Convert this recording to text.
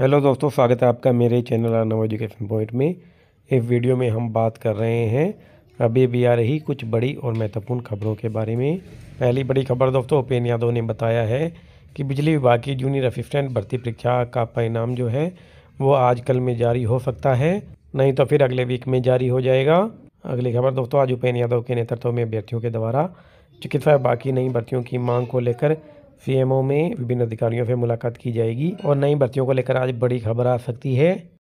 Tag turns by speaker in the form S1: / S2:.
S1: hello दोस्तों स्वागत है आपका मेरे चैनल अर्नव एजुकेशन पॉइंट में इस वीडियो में हम बात कर रहे हैं अभी भी आ रही कुछ बड़ी और महत्वपूर्ण खबरों के बारे में पहली बड़ी खबर दोस्तों उपेन यादव ने बताया है कि बिजली विभाग की जूनियर असिस्टेंट भर्ती परीक्षा का परिणाम जो है वो आज कल में जारी हो सकता है नहीं तो फिर अगले वीक में जारी हो जाएगा अगली खबर दोस्तों आज उपेन यादव के नेतृत्व में अभ्यर्थियों के द्वारा चिकित्सा बाकी नई भर्तियों की मांग को लेकर सीएमओ में विभिन्न अधिकारियों से मुलाकात की जाएगी और नई भर्तियों को लेकर आज बड़ी खबर आ सकती है